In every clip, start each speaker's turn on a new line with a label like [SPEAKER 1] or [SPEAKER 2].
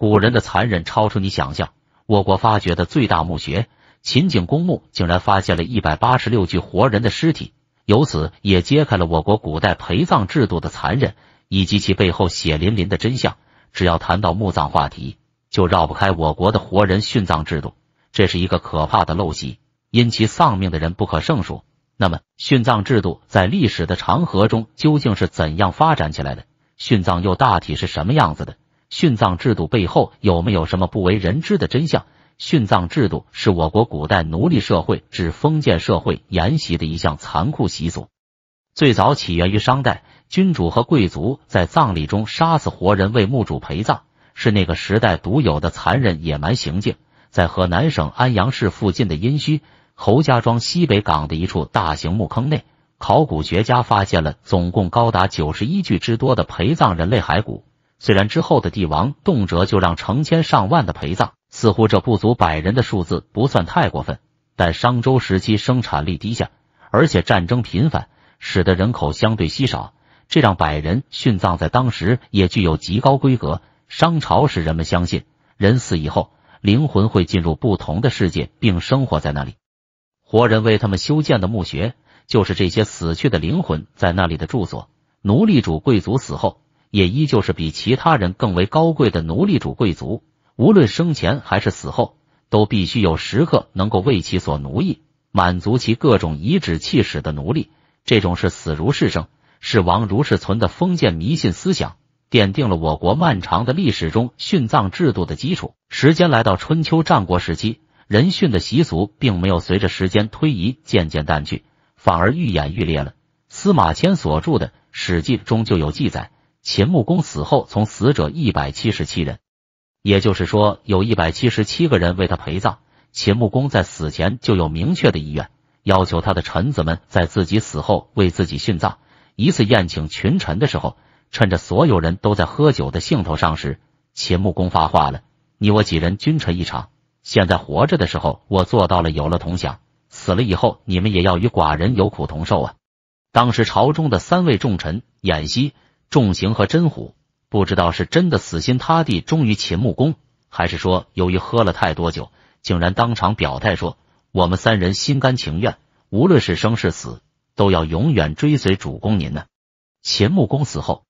[SPEAKER 1] 古人的残忍超出你想象。我国发掘的最大墓穴——秦景公墓，竟然发现了一百八十六具活人的尸体，由此也揭开了我国古代陪葬制度的残忍以及其背后血淋淋的真相。只要谈到墓葬话题，就绕不开我国的活人殉葬制度，这是一个可怕的陋习，因其丧命的人不可胜数。那么，殉葬制度在历史的长河中究竟是怎样发展起来的？殉葬又大体是什么样子的？殉葬制度背后有没有什么不为人知的真相？殉葬制度是我国古代奴隶社会至封建社会沿袭的一项残酷习俗，最早起源于商代。君主和贵族在葬礼中杀死活人为墓主陪葬，是那个时代独有的残忍野蛮行径。在河南省安阳市附近的殷墟侯家庄西北岗的一处大型墓坑内，考古学家发现了总共高达九十一具之多的陪葬人类骸骨。虽然之后的帝王动辄就让成千上万的陪葬，似乎这不足百人的数字不算太过分，但商周时期生产力低下，而且战争频繁，使得人口相对稀少，这让百人殉葬在当时也具有极高规格。商朝时人们相信，人死以后灵魂会进入不同的世界，并生活在那里。活人为他们修建的墓穴，就是这些死去的灵魂在那里的住所。奴隶主贵族死后。也依旧是比其他人更为高贵的奴隶主贵族，无论生前还是死后，都必须有时刻能够为其所奴役，满足其各种颐指气使的奴隶。这种是死如是生，是亡如是存的封建迷信思想，奠定了我国漫长的历史中殉葬制度的基础。时间来到春秋战国时期，人殉的习俗并没有随着时间推移渐渐淡去，反而愈演愈烈了。司马迁所著的《史记》中就有记载。秦穆公死后，从死者一百七十七人，也就是说，有一百七十七个人为他陪葬。秦穆公在死前就有明确的意愿，要求他的臣子们在自己死后为自己殉葬。一次宴请群臣的时候，趁着所有人都在喝酒的兴头上时，秦穆公发话了：“你我几人君臣一场，现在活着的时候我做到了有了同享，死了以后你们也要与寡人有苦同受啊！”当时朝中的三位重臣，演西。重刑和真虎不知道是真的死心塌地忠于秦穆公，还是说由于喝了太多酒，竟然当场表态说：“我们三人心甘情愿，无论是生是死，都要永远追随主公您呢。”秦穆公死后，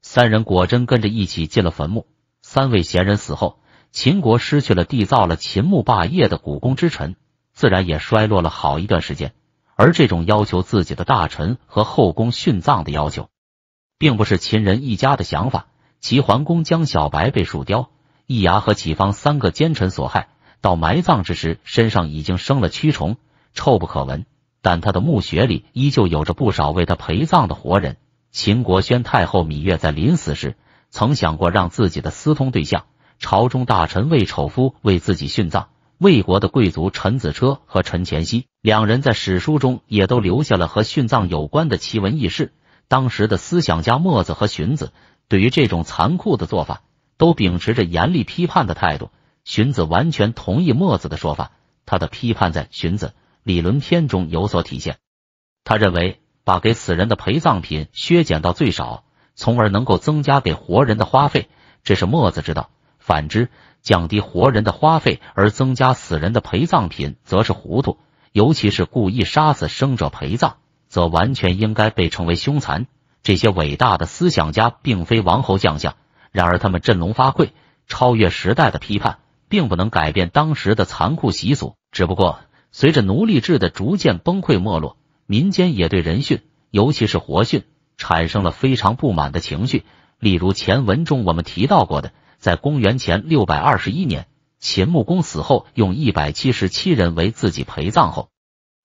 [SPEAKER 1] 三人果真跟着一起进了坟墓。三位贤人死后，秦国失去了缔造了秦穆霸业的古宫之臣，自然也衰落了好一段时间。而这种要求自己的大臣和后宫殉葬的要求。并不是秦人一家的想法。齐桓公将小白被树雕，易牙和启方三个奸臣所害，到埋葬之时，身上已经生了蛆虫，臭不可闻。但他的墓穴里依旧有着不少为他陪葬的活人。秦国宣太后芈月在临死时，曾想过让自己的私通对象朝中大臣魏丑夫为自己殉葬。魏国的贵族陈子车和陈前西两人在史书中也都留下了和殉葬有关的奇闻异事。当时的思想家墨子和荀子对于这种残酷的做法都秉持着严厉批判的态度。荀子完全同意墨子的说法，他的批判在《荀子·理论篇》中有所体现。他认为，把给死人的陪葬品削减到最少，从而能够增加给活人的花费，这是墨子之道。反之，降低活人的花费而增加死人的陪葬品，则是糊涂，尤其是故意杀死生者陪葬。则完全应该被称为凶残。这些伟大的思想家并非王侯将相，然而他们振聋发聩，超越时代的批判，并不能改变当时的残酷习俗。只不过，随着奴隶制的逐渐崩溃没落，民间也对人殉，尤其是活殉，产生了非常不满的情绪。例如前文中我们提到过的，在公元前六百二十一年，秦穆公死后用一百七十七人为自己陪葬后，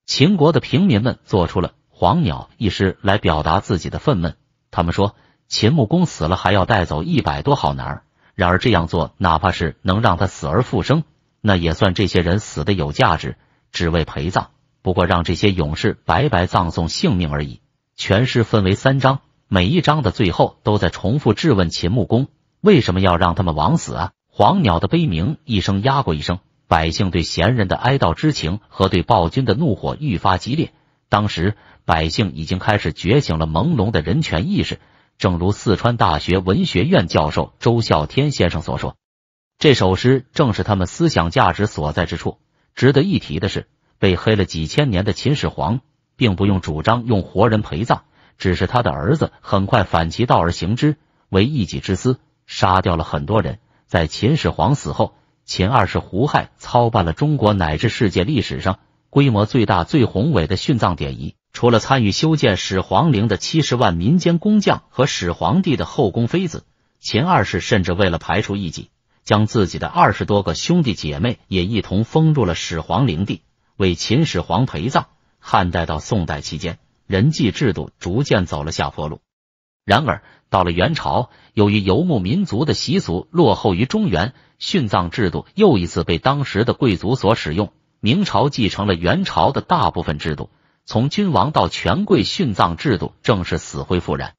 [SPEAKER 1] 秦国的平民们做出了。黄鸟一诗来表达自己的愤懑。他们说，秦穆公死了还要带走一百多好男儿，然而这样做，哪怕是能让他死而复生，那也算这些人死的有价值，只为陪葬。不过让这些勇士白白葬送性命而已。全诗分为三章，每一章的最后都在重复质问秦穆公为什么要让他们枉死啊！黄鸟的悲鸣一声压过一声，百姓对贤人的哀悼之情和对暴君的怒火愈发激烈。当时，百姓已经开始觉醒了朦胧的人权意识。正如四川大学文学院教授周孝天先生所说，这首诗正是他们思想价值所在之处。值得一提的是，被黑了几千年的秦始皇，并不用主张用活人陪葬，只是他的儿子很快反其道而行之，为一己之私杀掉了很多人。在秦始皇死后，秦二世胡亥操办了中国乃至世界历史上。规模最大、最宏伟的殉葬典仪，除了参与修建始皇陵的七十万民间工匠和始皇帝的后宫妃子，秦二世甚至为了排除异己，将自己的二十多个兄弟姐妹也一同封入了始皇陵地，为秦始皇陪葬。汉代到宋代期间，人祭制度逐渐走了下坡路。然而，到了元朝，由于游牧民族的习俗落后于中原，殉葬制度又一次被当时的贵族所使用。明朝继承了元朝的大部分制度，从君王到权贵殉葬制度正是死灰复燃。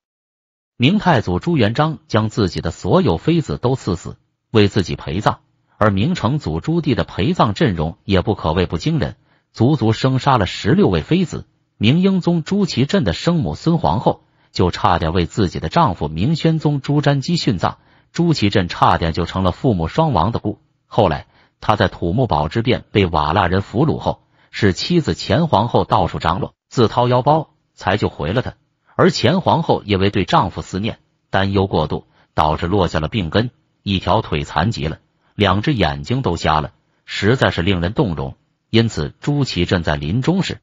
[SPEAKER 1] 明太祖朱元璋将自己的所有妃子都赐死，为自己陪葬；而明成祖朱棣的陪葬阵容也不可谓不惊人，足足生杀了十六位妃子。明英宗朱祁镇的生母孙皇后就差点为自己的丈夫明宣宗朱瞻基殉葬，朱祁镇差点就成了父母双亡的孤。后来。他在土木堡之变被瓦剌人俘虏后，是妻子前皇后到处张罗，自掏腰包才救回了他。而前皇后因为对丈夫思念、担忧过度，导致落下了病根，一条腿残疾了，两只眼睛都瞎了，实在是令人动容。因此，朱祁镇在临终时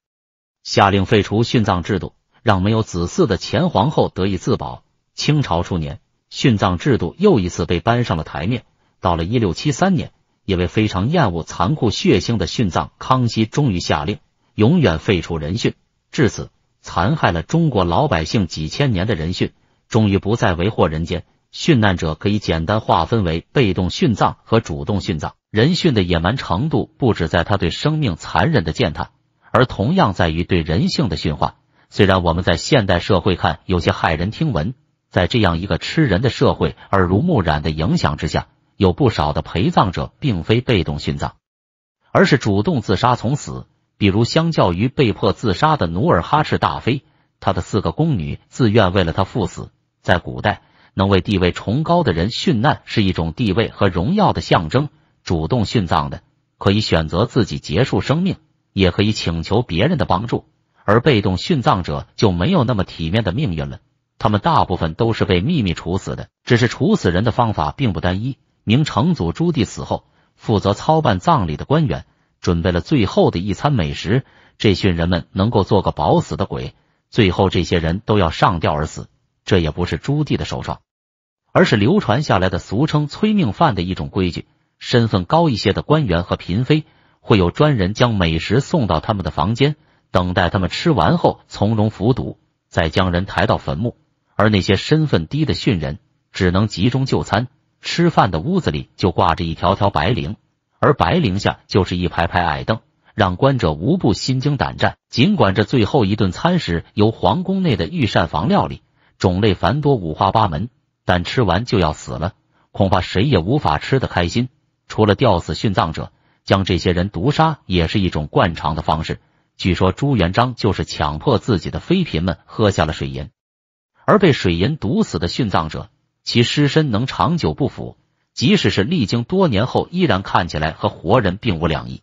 [SPEAKER 1] 下令废除殉葬制度，让没有子嗣的前皇后得以自保。清朝初年，殉葬制度又一次被搬上了台面，到了一六七三年。因为非常厌恶残酷血腥的殉葬，康熙终于下令永远废除人殉。至此，残害了中国老百姓几千年的人殉，终于不再为祸人间。殉难者可以简单划分为被动殉葬和主动殉葬。人殉的野蛮程度不止在他对生命残忍的践踏，而同样在于对人性的驯化。虽然我们在现代社会看有些骇人听闻，在这样一个吃人的社会耳濡目染的影响之下。有不少的陪葬者并非被动殉葬，而是主动自杀从死。比如，相较于被迫自杀的努尔哈赤大妃，他的四个宫女自愿为了他赴死。在古代，能为地位崇高的人殉难是一种地位和荣耀的象征。主动殉葬的可以选择自己结束生命，也可以请求别人的帮助，而被动殉葬者就没有那么体面的命运了。他们大部分都是被秘密处死的，只是处死人的方法并不单一。明成祖朱棣死后，负责操办葬礼的官员准备了最后的一餐美食，这群人们能够做个饱死的鬼。最后，这些人都要上吊而死，这也不是朱棣的首创，而是流传下来的俗称“催命饭”的一种规矩。身份高一些的官员和嫔妃会有专人将美食送到他们的房间，等待他们吃完后从容服毒，再将人抬到坟墓；而那些身份低的训人只能集中就餐。吃饭的屋子里就挂着一条条白绫，而白绫下就是一排排矮凳，让观者无不心惊胆战。尽管这最后一顿餐食由皇宫内的御膳房料理，种类繁多，五花八门，但吃完就要死了，恐怕谁也无法吃得开心。除了吊死殉葬者，将这些人毒杀也是一种惯常的方式。据说朱元璋就是强迫自己的妃嫔们喝下了水银，而被水银毒死的殉葬者。其尸身能长久不腐，即使是历经多年后，依然看起来和活人并无两异。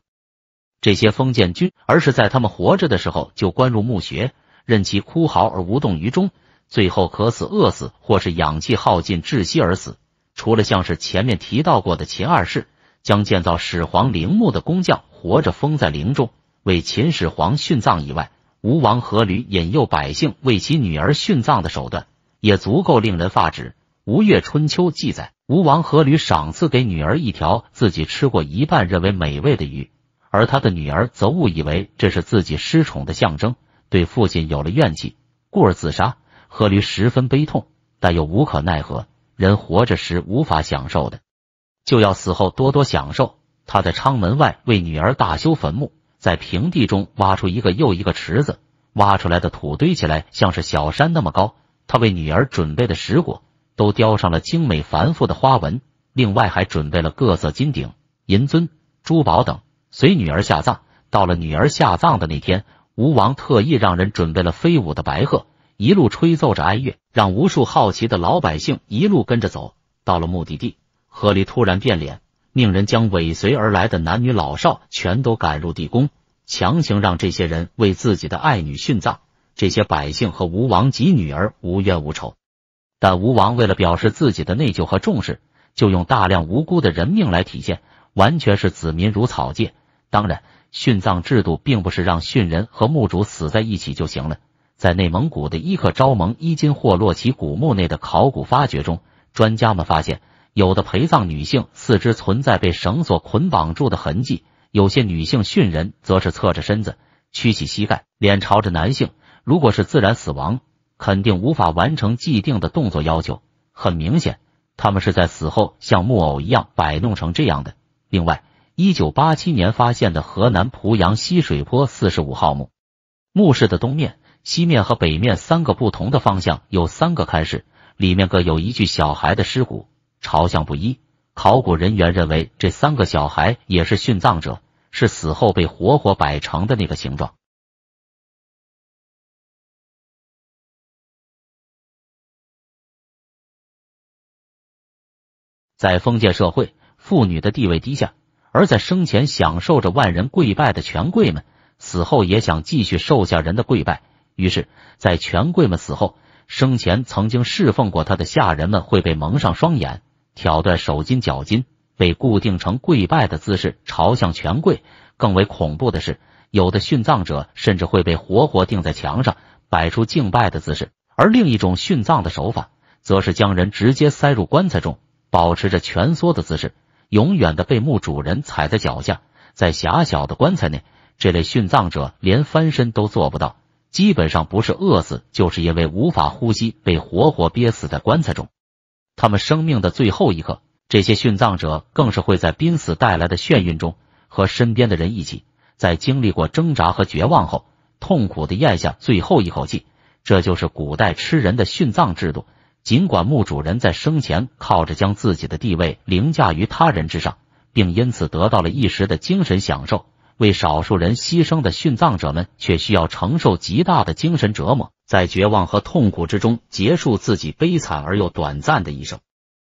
[SPEAKER 1] 这些封建君，而是在他们活着的时候就关入墓穴，任其哭嚎而无动于衷，最后渴死、饿死，或是氧气耗尽窒息而死。除了像是前面提到过的秦二世将建造始皇陵墓的工匠活着封在陵中为秦始皇殉葬以外，吴王阖闾引诱百姓为其女儿殉葬的手段，也足够令人发指。《吴越春秋》记载，吴王阖闾赏赐给女儿一条自己吃过一半、认为美味的鱼，而他的女儿则误以为这是自己失宠的象征，对父亲有了怨气，故而自杀。阖闾十分悲痛，但又无可奈何。人活着时无法享受的，就要死后多多享受。他在昌门外为女儿大修坟墓，在平地中挖出一个又一个池子，挖出来的土堆起来像是小山那么高。他为女儿准备的石果。都雕上了精美繁复的花纹，另外还准备了各色金鼎、银尊、珠宝等，随女儿下葬。到了女儿下葬的那天，吴王特意让人准备了飞舞的白鹤，一路吹奏着哀乐，让无数好奇的老百姓一路跟着走。到了目的地，河狸突然变脸，命人将尾随而来的男女老少全都赶入地宫，强行让这些人为自己的爱女殉葬。这些百姓和吴王及女儿无冤无仇。但吴王为了表示自己的内疚和重视，就用大量无辜的人命来体现，完全是子民如草芥。当然，殉葬制度并不是让殉人和墓主死在一起就行了。在内蒙古的伊克昭盟伊金霍洛旗古墓内的考古发掘中，专家们发现，有的陪葬女性四肢存在被绳索捆绑住的痕迹；有些女性殉人则是侧着身子，曲起膝盖，脸朝着男性。如果是自然死亡。肯定无法完成既定的动作要求。很明显，他们是在死后像木偶一样摆弄成这样的。另外，一九八七年发现的河南濮阳西水坡四十五号墓，墓室的东面、西面和北面三个不同的方向有三个龛室，里面各有一具小孩的尸骨，朝向不一。考古人员认为，这三个小孩也是殉葬者，是死后被活活摆成的那个形状。在封建社会，妇女的地位低下，而在生前享受着万人跪拜的权贵们，死后也想继续受下人的跪拜。于是，在权贵们死后，生前曾经侍奉过他的下人们会被蒙上双眼，挑断手筋脚筋，被固定成跪拜的姿势，朝向权贵。更为恐怖的是，有的殉葬者甚至会被活活钉在墙上，摆出敬拜的姿势；而另一种殉葬的手法，则是将人直接塞入棺材中。保持着蜷缩的姿势，永远的被墓主人踩在脚下。在狭小的棺材内，这类殉葬者连翻身都做不到，基本上不是饿死，就是因为无法呼吸被活活憋死在棺材中。他们生命的最后一刻，这些殉葬者更是会在濒死带来的眩晕中，和身边的人一起，在经历过挣扎和绝望后，痛苦的咽下最后一口气。这就是古代吃人的殉葬制度。尽管墓主人在生前靠着将自己的地位凌驾于他人之上，并因此得到了一时的精神享受，为少数人牺牲的殉葬者们却需要承受极大的精神折磨，在绝望和痛苦之中结束自己悲惨而又短暂的一生。